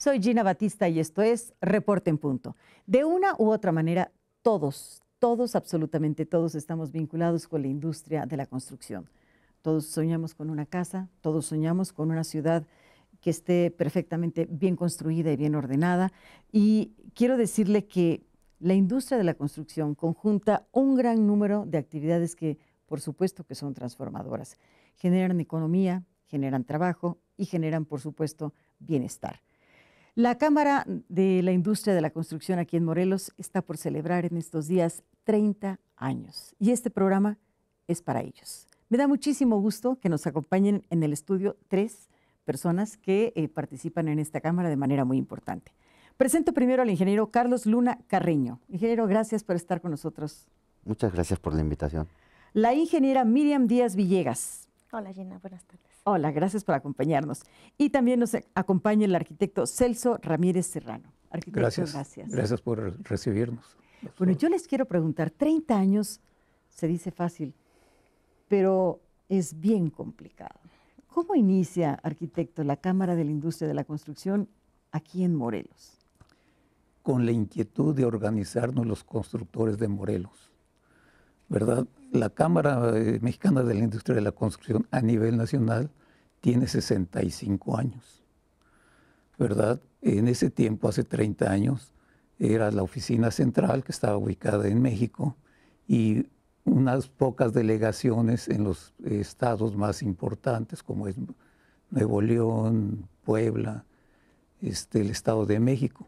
Soy Gina Batista y esto es Reporte en Punto. De una u otra manera, todos, todos, absolutamente todos estamos vinculados con la industria de la construcción. Todos soñamos con una casa, todos soñamos con una ciudad que esté perfectamente bien construida y bien ordenada. Y quiero decirle que la industria de la construcción conjunta un gran número de actividades que, por supuesto, que son transformadoras. Generan economía, generan trabajo y generan, por supuesto, bienestar. La Cámara de la Industria de la Construcción aquí en Morelos está por celebrar en estos días 30 años y este programa es para ellos. Me da muchísimo gusto que nos acompañen en el estudio tres personas que eh, participan en esta Cámara de manera muy importante. Presento primero al ingeniero Carlos Luna Carreño. Ingeniero, gracias por estar con nosotros. Muchas gracias por la invitación. La ingeniera Miriam Díaz Villegas. Hola, Gina, buenas tardes. Hola, gracias por acompañarnos. Y también nos acompaña el arquitecto Celso Ramírez Serrano. Arquitecto, gracias. Gracias, gracias por recibirnos. Bueno, yo les quiero preguntar, 30 años se dice fácil, pero es bien complicado. ¿Cómo inicia, arquitecto, la Cámara de la Industria de la Construcción aquí en Morelos? Con la inquietud de organizarnos los constructores de Morelos. ¿verdad? La Cámara eh, Mexicana de la Industria de la Construcción a nivel nacional tiene 65 años, ¿verdad? En ese tiempo, hace 30 años, era la oficina central que estaba ubicada en México y unas pocas delegaciones en los estados más importantes, como es Nuevo León, Puebla, este, el Estado de México.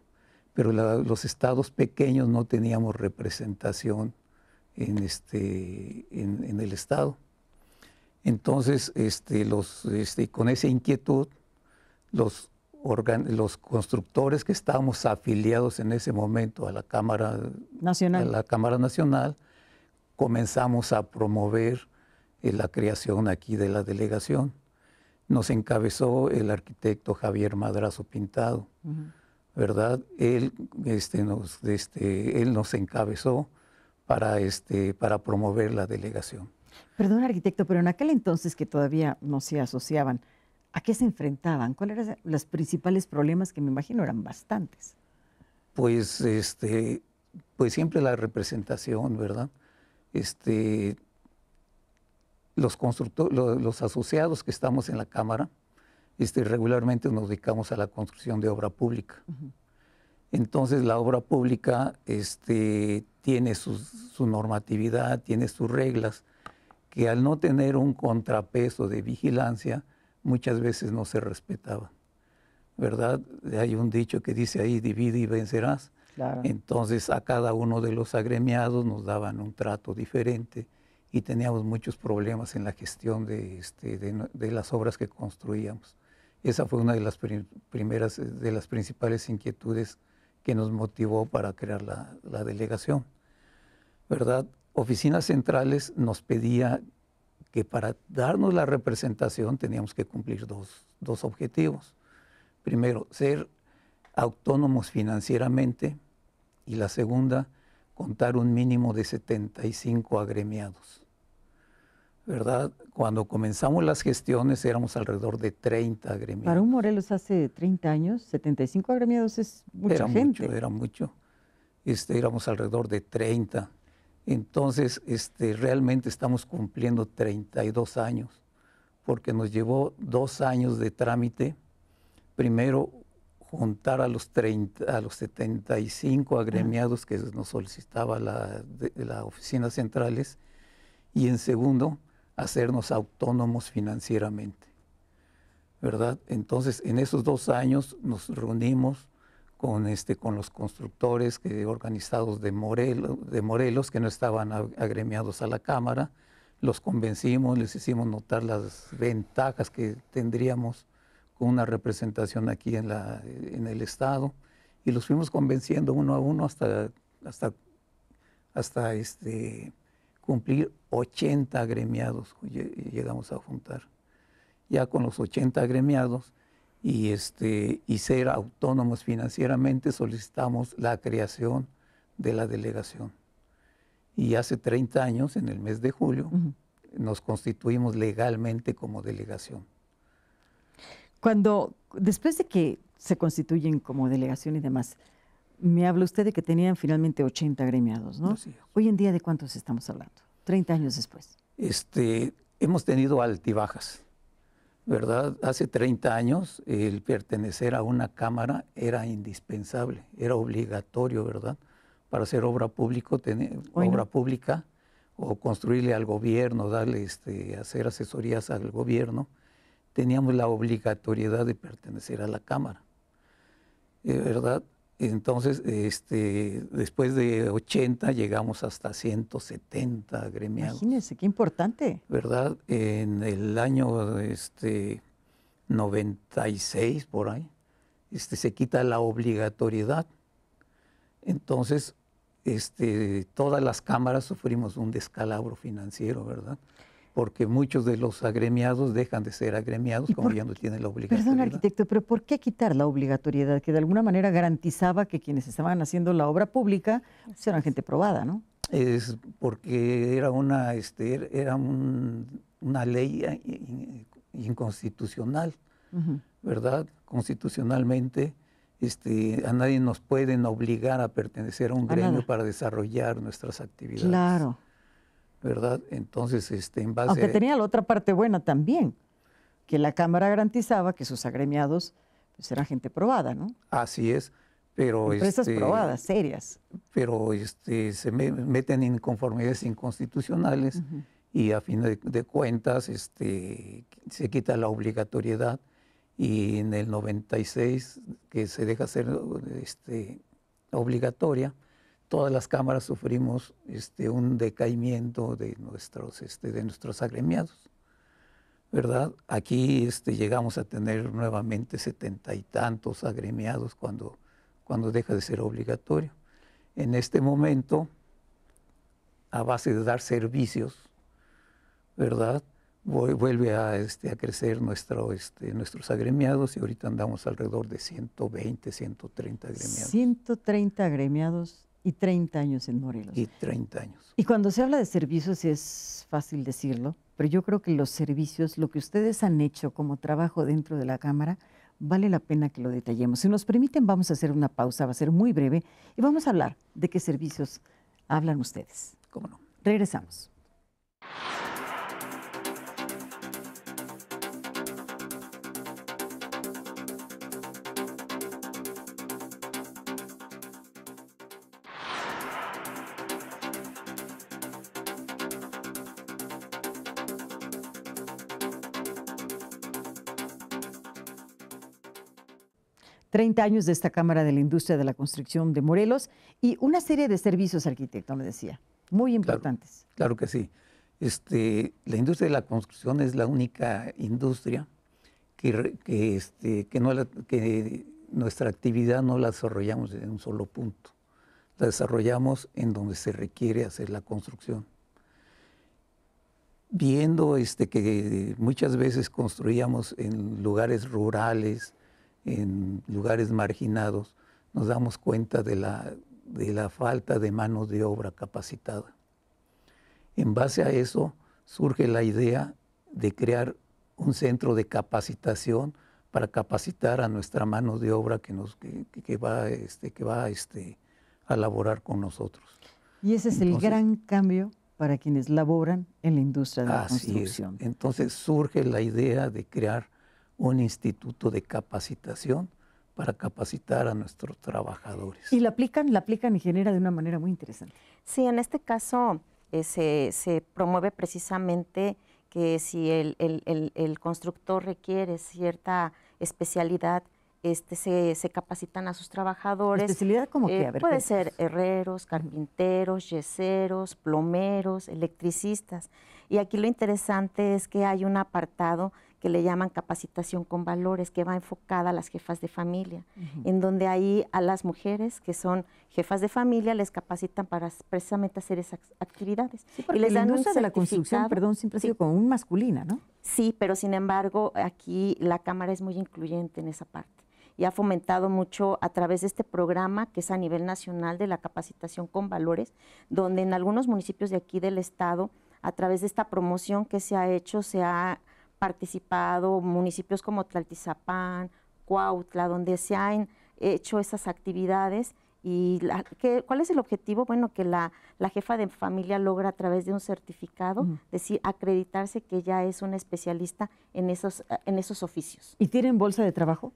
Pero los estados pequeños no teníamos representación en, este, en, el Estado. Entonces, este, los, este, con esa inquietud, los, los constructores que estábamos afiliados en ese momento a la Cámara Nacional, la Cámara Nacional comenzamos a promover eh, la creación aquí de la delegación. Nos encabezó el arquitecto Javier Madrazo Pintado, ¿verdad? Él, este, nos, este, él nos encabezó para, este, para promover la delegación. Perdón, arquitecto, pero en aquel entonces que todavía no se asociaban, ¿a qué se enfrentaban? ¿Cuáles eran los principales problemas que me imagino eran bastantes? Pues, este, pues siempre la representación, ¿verdad? Este, los, los asociados que estamos en la Cámara, este, regularmente nos dedicamos a la construcción de obra pública. Entonces la obra pública este, tiene su, normatividad, tiene sus reglas, que al no tener un contrapeso de vigilancia, muchas veces no se respetaban. ¿Verdad? Hay un dicho que dice ahí, divide y vencerás. Entonces a cada uno de los agremiados nos daban un trato diferente y teníamos muchos problemas en la gestión de, este, las obras que construíamos. Esa fue una de las primeras, de las principales inquietudes que nos motivó para crear la, delegación. ¿Verdad? Oficinas Centrales nos pedía que para darnos la representación teníamos que cumplir dos, dos objetivos. Primero, ser autónomos financieramente y la segunda, contar un mínimo de 75 agremiados. ¿verdad? Cuando comenzamos las gestiones éramos alrededor de 30 agremiados. Para un Morelos hace 30 años, 75 agremiados es mucha era gente. Mucho, era mucho. Este, éramos alrededor de 30. Entonces, este, realmente estamos cumpliendo 32 años, porque nos llevó dos años de trámite. Primero, juntar a los, 30, a los 75 agremiados que nos solicitaba la, oficina centrales. Y en segundo, hacernos autónomos financieramente. ¿Verdad? Entonces, en esos dos años nos reunimos con, este, con los constructores organizados de Morelos, de Morelos, que no estaban agremiados a la Cámara. Los convencimos, les hicimos notar las ventajas que tendríamos con una representación aquí en, la, en el Estado y los fuimos convenciendo uno a uno hasta, hasta, hasta este, cumplir 80 agremiados, llegamos a juntar, ya con los 80 agremiados y, este, y ser autónomos financieramente, solicitamos la creación de la delegación. Y hace 30 años, en el mes de julio, nos constituimos legalmente como delegación. Cuando, después de que se constituyen como delegación y demás, me habla usted de que tenían finalmente 80 gremiados, ¿no? Hoy en día, ¿de cuántos estamos hablando? 30 años después. Este, hemos tenido altibajas, ¿verdad? Hace 30 años el pertenecer a una cámara era indispensable, era obligatorio, ¿verdad? Para hacer obra, público, tener, obra pública o construirle al gobierno, darle, este, hacer asesorías al gobierno, teníamos la obligatoriedad de pertenecer a la cámara, eh, ¿verdad? Entonces, este, después de 80 llegamos hasta 170 gremiados. Imagínense, qué importante. ¿Verdad? En el año este, 96, por ahí, este, se quita la obligatoriedad. Entonces, este, todas las cámaras sufrimos un descalabro financiero, ¿verdad? porque muchos de los agremiados dejan de ser agremiados como ya no tienen la obligación. Perdón, arquitecto, pero ¿por qué quitar la obligatoriedad que de alguna manera garantizaba que quienes estaban haciendo la obra pública serán pues, gente probada, no? Es porque era una, este, er, era una ley eh, inconstitucional, ¿verdad? Constitucionalmente, este, a nadie nos pueden obligar a pertenecer a un gremio para desarrollar nuestras actividades. Claro. ¿verdad? Entonces, este, en base Aunque tenía la otra parte buena también, que la Cámara garantizaba que sus agremiados pues, eran gente probada, ¿no? Así es, pero... Empresas este, probadas, serias. Pero este, se meten en conformidades inconstitucionales y a fin de, cuentas este, se quita la obligatoriedad y en el 96 que se deja ser este, obligatoria, todas las cámaras sufrimos este, un decaimiento de nuestros, este, de nuestros agremiados. ¿verdad? Aquí este, llegamos a tener nuevamente setenta y tantos agremiados cuando, cuando deja de ser obligatorio. En este momento, a base de dar servicios, ¿verdad? Vuelve a, este, a crecer nuestro, este, nuestros agremiados y ahorita andamos alrededor de 120, 130 agremiados. 130 agremiados y 30 años en Morelos. Y 30 años. Y cuando se habla de servicios es fácil decirlo, pero yo creo que los servicios, lo que ustedes han hecho como trabajo dentro de la Cámara, vale la pena que lo detallemos. Si nos permiten, vamos a hacer una pausa, va a ser muy breve, y vamos a hablar de qué servicios hablan ustedes. ¿Cómo no? Regresamos. 30 años de esta Cámara de la Industria de la Construcción de Morelos y una serie de servicios, arquitecto, me decía, muy importantes. Claro, que sí. Este, la industria de la construcción es la única industria que, este, que, no que nuestra actividad no la desarrollamos en un solo punto. La desarrollamos en donde se requiere hacer la construcción. Viendo este, que muchas veces construíamos en lugares rurales, en lugares marginados, nos damos cuenta de la, de la falta de mano de obra capacitada. En base a eso surge la idea de crear un centro de capacitación para capacitar a nuestra mano de obra que, nos, que, que va, este, que va este, a laborar con nosotros. Y ese es el gran cambio para quienes laboran en la industria de la construcción. Entonces surge la idea de crear un instituto de capacitación para capacitar a nuestros trabajadores. Y la aplican, la aplican y genera de una manera muy interesante. Sí, en este caso eh, se, promueve precisamente que si el, constructor requiere cierta especialidad, este, se, se, capacitan a sus trabajadores. ¿Especialidad como eh, que? puede pues, ser herreros, carpinteros, yeseros, plomeros, electricistas. Y aquí lo interesante es que hay un apartado que le llaman capacitación con valores, que va enfocada a las jefas de familia, en donde ahí a las mujeres que son jefas de familia les capacitan para precisamente hacer esas actividades. y les la de la construcción, perdón, siempre ha sido como masculina, ¿no? Sí, pero sin embargo aquí la Cámara es muy incluyente en esa parte y ha fomentado mucho a través de este programa que es a nivel nacional de la capacitación con valores, donde en algunos municipios de aquí del estado, a través de esta promoción que se ha hecho, se ha participado municipios como Tlaltizapán, Cuautla, donde se han hecho esas actividades. ¿Y cuál es el objetivo? Bueno, que la, la, jefa de familia logra a través de un certificado, decir, acreditarse que ya es una especialista en esos, en esos oficios. ¿Y tienen bolsa de trabajo?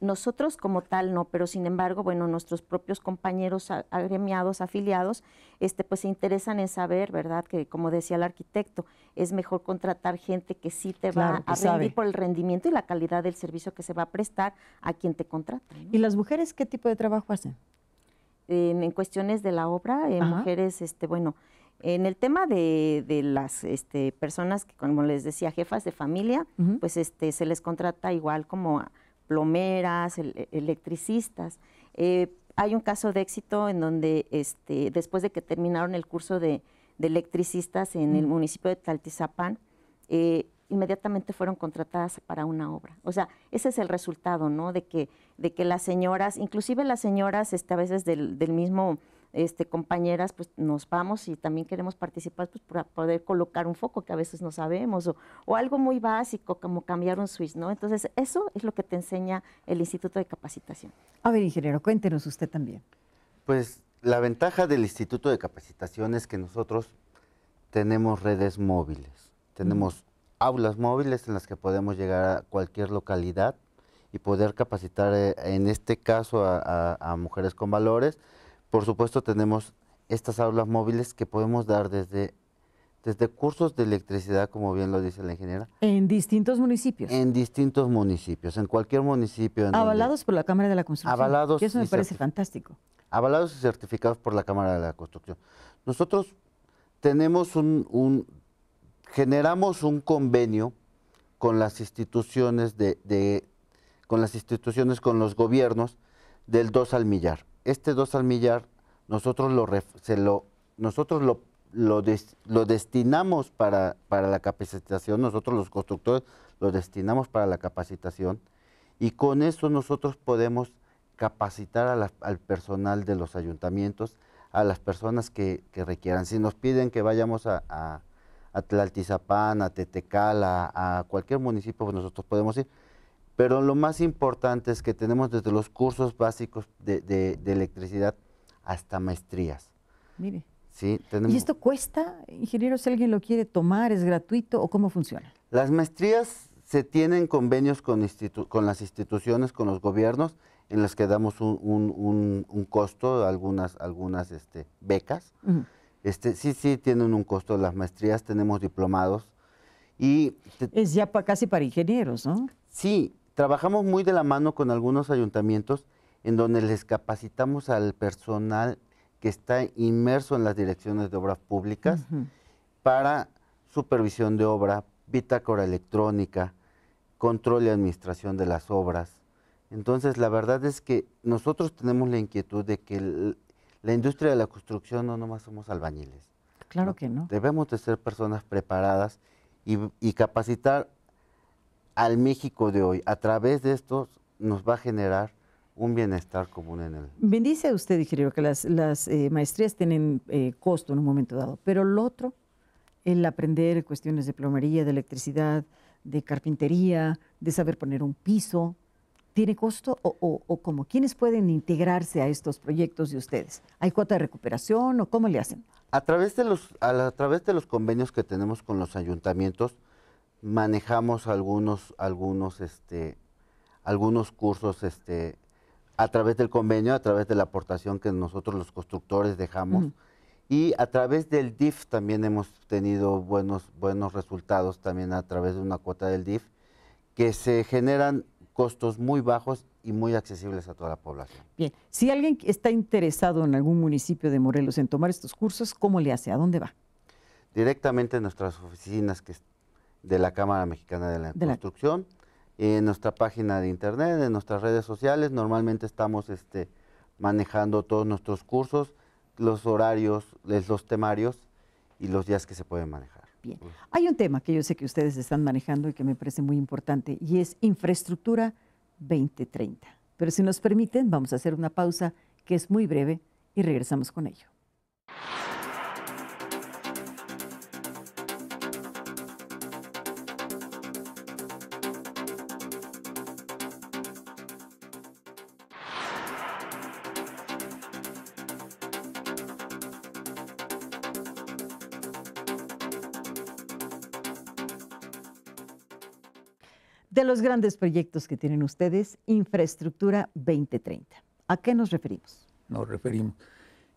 Nosotros como tal no, pero sin embargo, bueno, nuestros propios compañeros agremiados, afiliados, este, pues se interesan en saber, ¿verdad? Que como decía el arquitecto, es mejor contratar gente que sí te va a rendir por el rendimiento y la calidad del servicio que se va a prestar a quien te contrata. ¿Y las mujeres qué tipo de trabajo hacen? En, cuestiones de la obra, mujeres, este, bueno, en el tema de, de las este, personas que, como les decía, jefas de familia, pues este, se les contrata igual como a, plomeras, e, electricistas. Eh, hay un caso de éxito en donde este, después de que terminaron el curso de, electricistas en el municipio de Taltizapán, eh, inmediatamente fueron contratadas para una obra. O sea, ese es el resultado, ¿no? De que, de que las señoras, inclusive las señoras este, a veces del, del mismo este, compañeras, pues nos vamos y también queremos participar pues, para poder colocar un foco que a veces no sabemos o, algo muy básico como cambiar un switch, ¿no? Entonces, eso es lo que te enseña el Instituto de Capacitación. A ver, ingeniero, cuéntenos usted también. Pues la ventaja del Instituto de Capacitación es que nosotros tenemos redes móviles, tenemos aulas móviles en las que podemos llegar a cualquier localidad y poder capacitar, eh, en este caso, a mujeres con valores, por supuesto tenemos estas aulas móviles que podemos dar desde, desde cursos de electricidad, como bien lo dice la ingeniera. En distintos municipios. En distintos municipios, en cualquier municipio. avalados por la Cámara de la Construcción. Avalados. Y eso me parece fantástico. Avalados y certificados por la Cámara de la Construcción. Nosotros tenemos un, generamos un convenio con las instituciones de, de, con las instituciones, con los gobiernos del 2 al millar este 2 al millar nosotros lo, se lo, nosotros lo, lo, destinamos para, para, la capacitación, nosotros los constructores lo destinamos para la capacitación y con eso nosotros podemos capacitar al personal de los ayuntamientos, a las personas que, requieran. Si nos piden que vayamos a, Tlaltizapán, a Tetecala, a cualquier municipio, pues nosotros podemos ir pero lo más importante es que tenemos desde los cursos básicos de, electricidad hasta maestrías. Mire. Sí, ¿Y esto cuesta, ingeniero, si alguien lo quiere tomar? ¿Es gratuito o cómo funciona? Las maestrías se tienen convenios con, con las instituciones, con los gobiernos, en las que damos un, costo, algunas, algunas este, becas. este, sí, sí, tienen un costo las maestrías, tenemos diplomados. Y Es ya para casi para ingenieros, ¿no? Sí, Trabajamos muy de la mano con algunos ayuntamientos en donde les capacitamos al personal que está inmerso en las direcciones de obras públicas para supervisión de obra, bitácora electrónica, control y administración de las obras. Entonces, la verdad es que nosotros tenemos la inquietud de que la industria de la construcción no nomás somos albañiles. Claro que no. Debemos de ser personas preparadas y, y capacitar al México de hoy, a través de esto nos va a generar un bienestar común en él. Bendice usted, ingeniero, que las, eh, maestrías tienen eh, costo en un momento dado, pero lo otro, el aprender cuestiones de plomería, de electricidad, de carpintería, de saber poner un piso, ¿tiene costo o, cómo? ¿Quiénes pueden integrarse a estos proyectos de ustedes? ¿Hay cuota de recuperación o cómo le hacen? A través de los, a través de los convenios que tenemos con los ayuntamientos, manejamos algunos, algunos, este, algunos cursos este, a través del convenio, a través de la aportación que nosotros los constructores dejamos. Y a través del DIF también hemos tenido buenos, buenos resultados, también a través de una cuota del DIF, que se generan costos muy bajos y muy accesibles a toda la población. Bien, si alguien está interesado en algún municipio de Morelos en tomar estos cursos, ¿cómo le hace? ¿A dónde va? Directamente a nuestras oficinas que de la Cámara Mexicana de la instrucción Construcción, en nuestra página de internet, en nuestras redes sociales. Normalmente estamos este, manejando todos nuestros cursos, los horarios, los temarios y los días que se pueden manejar. Bien. Pues Hay un tema que yo sé que ustedes están manejando y que me parece muy importante y es infraestructura 2030. Pero si nos permiten, vamos a hacer una pausa que es muy breve y regresamos con ello. los grandes proyectos que tienen ustedes, Infraestructura 2030. ¿A qué nos referimos? Nos referimos.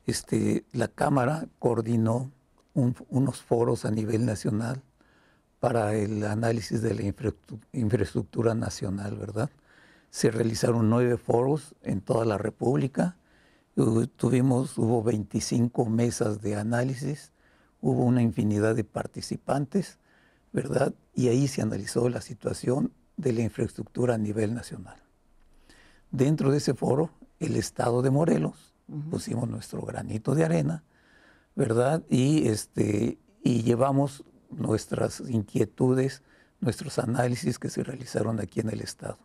Este, la Cámara coordinó unos foros a nivel nacional para el análisis de la infraestructura, infraestructura nacional, ¿verdad? Se realizaron nueve foros en toda la República. Tuvimos, hubo 25 mesas de análisis, hubo una infinidad de participantes, ¿verdad? Y ahí se analizó la situación de la infraestructura a nivel nacional. Dentro de ese foro, el Estado de Morelos, pusimos nuestro granito de arena, ¿verdad? Y, este, y llevamos nuestras inquietudes, nuestros análisis que se realizaron aquí en el Estado.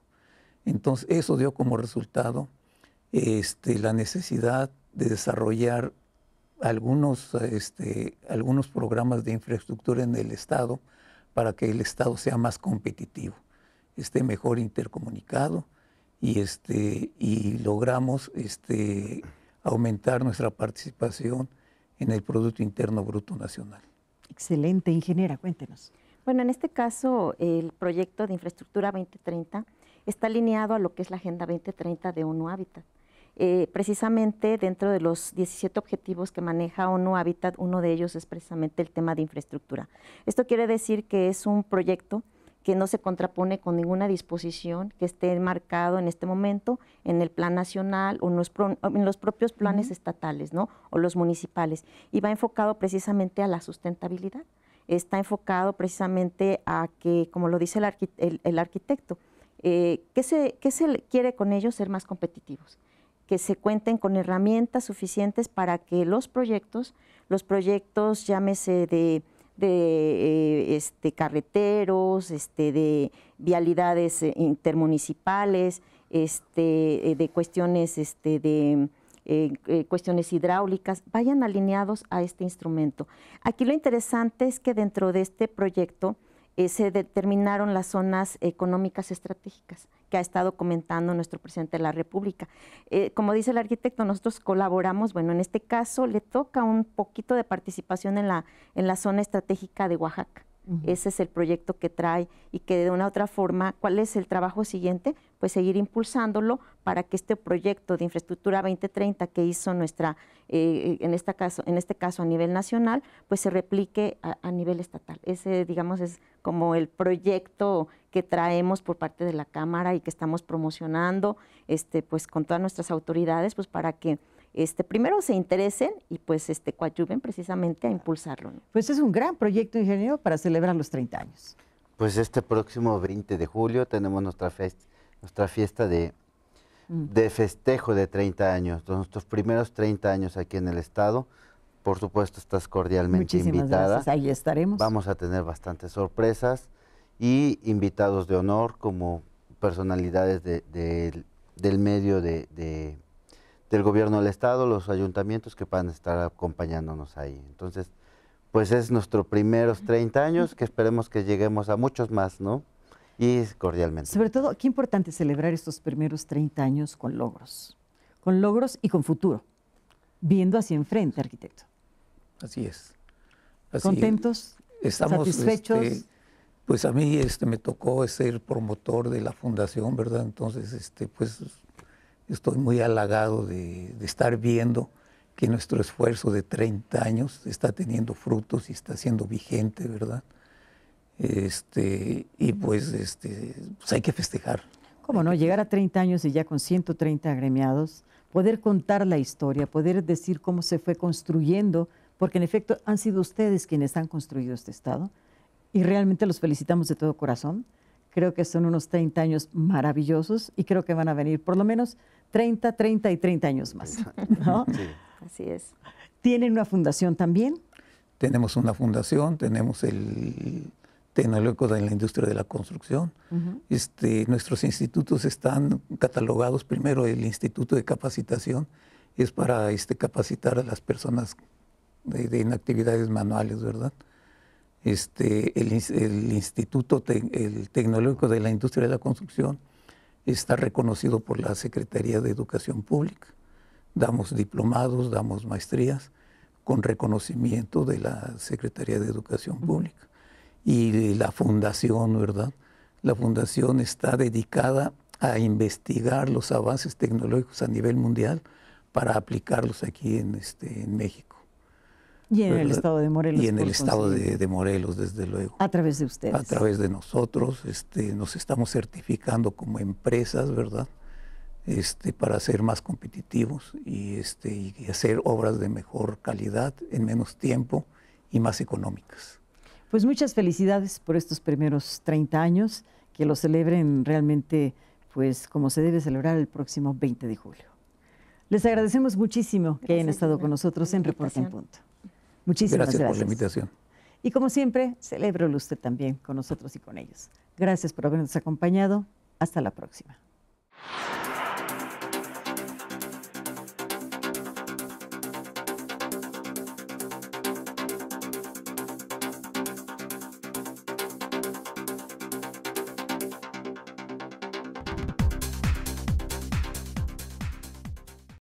Entonces, eso dio como resultado este, la necesidad de desarrollar algunos, este, algunos programas de infraestructura en el Estado para que el Estado sea más competitivo esté mejor intercomunicado y, este, y logramos este, aumentar nuestra participación en el Producto Interno Bruto Nacional. Excelente, ingeniera, cuéntenos. Bueno, en este caso, el proyecto de infraestructura 2030 está alineado a lo que es la Agenda 2030 de ONU Hábitat. Eh, precisamente dentro de los 17 objetivos que maneja ONU Hábitat, uno de ellos es precisamente el tema de infraestructura. Esto quiere decir que es un proyecto que no se contrapone con ninguna disposición que esté marcado en este momento en el plan nacional o en los, propios planes estatales ¿no? o los municipales. Y va enfocado precisamente a la sustentabilidad, está enfocado precisamente a que, como lo dice el, arquitecto, eh, se, ¿qué, se, quiere con ellos ser más competitivos? Que se cuenten con herramientas suficientes para que los proyectos, los proyectos llámese de de eh, este, carreteros, este, de vialidades eh, intermunicipales, este, eh, de cuestiones este, de cuestiones hidráulicas, vayan alineados a este instrumento. Aquí lo interesante es que dentro de este proyecto eh, se determinaron las zonas económicas estratégicas que ha estado comentando nuestro presidente de la República. Eh, como dice el arquitecto, nosotros colaboramos, bueno, en este caso le toca un poquito de participación en la, en la zona estratégica de Oaxaca. Ese es el proyecto que trae y que de una u otra forma, ¿cuál es el trabajo siguiente? Pues seguir impulsándolo para que este proyecto de infraestructura 2030 que hizo nuestra, eh, en, este caso, en este caso a nivel nacional, pues se replique a, a, nivel estatal. Ese, digamos, es como el proyecto que traemos por parte de la Cámara y que estamos promocionando, este, pues con todas nuestras autoridades, pues para que este, primero se interesen y pues este, coadyuven precisamente a impulsarlo. Pues es un gran proyecto, ingeniero, para celebrar los 30 años. Pues este próximo 20 de julio tenemos nuestra, fiesta, nuestra fiesta de, mm. festejo de 30 años, nuestros primeros 30 años aquí en el Estado. Por supuesto, estás cordialmente Muchísimas Gracias. Ahí estaremos. Vamos a tener bastantes sorpresas y invitados de honor como personalidades del medio de, del gobierno del Estado, los ayuntamientos que van a estar acompañándonos ahí. Entonces, pues es nuestros primeros 30 años, que esperemos que lleguemos a muchos más, ¿no? Y cordialmente. Sobre todo, qué importante celebrar estos primeros 30 años con logros, con logros y con futuro, viendo hacia enfrente, arquitecto. Así es. ¿Contentos? Estamos satisfechos. Este, pues a mí este, me tocó ser promotor de la fundación, ¿verdad? Entonces, este, pues estoy muy halagado de, estar viendo que nuestro esfuerzo de 30 años está teniendo frutos y está siendo vigente, ¿verdad? Este, y pues, este, pues hay que festejar. ¿Cómo no? Llegar a 30 años y ya con 130 agremiados, poder contar la historia, poder decir cómo se fue construyendo, porque en efecto han sido ustedes quienes han construido este Estado y realmente los felicitamos de todo corazón. Creo que son unos 30 años maravillosos y creo que van a venir por lo menos 30, 30 y 30 años más. ¿no? Así es. ¿Tienen una fundación también? Tenemos una fundación, tenemos el tecnológico de la industria de la construcción. este, nuestros institutos están catalogados, primero el instituto de capacitación es para este, capacitar a las personas en actividades manuales, ¿verdad? Este, el, instituto, el tecnológico de la industria de la construcción está reconocido por la Secretaría de Educación Pública. Damos diplomados, damos maestrías con reconocimiento de la Secretaría de Educación Pública. Y la fundación, ¿verdad? La fundación está dedicada a investigar los avances tecnológicos a nivel mundial para aplicarlos aquí en, este, en México. Y en el estado de Morelos. Y en el estado de, Morelos, desde luego. A través de ustedes. A través de nosotros, este, nos estamos certificando como empresas, ¿verdad? Este, para ser más competitivos este, y, hacer obras de mejor calidad en menos tiempo y más económicas. Pues muchas felicidades por estos primeros 30 años, que lo celebren realmente pues como se debe celebrar el próximo 20 de julio. Les agradecemos muchísimo que hayan estado con nosotros en Reporte en Punto. Muchísimas gracias. Gracias por la invitación. Y como siempre, celebro usted también con nosotros y con ellos. Gracias por habernos acompañado. Hasta la próxima.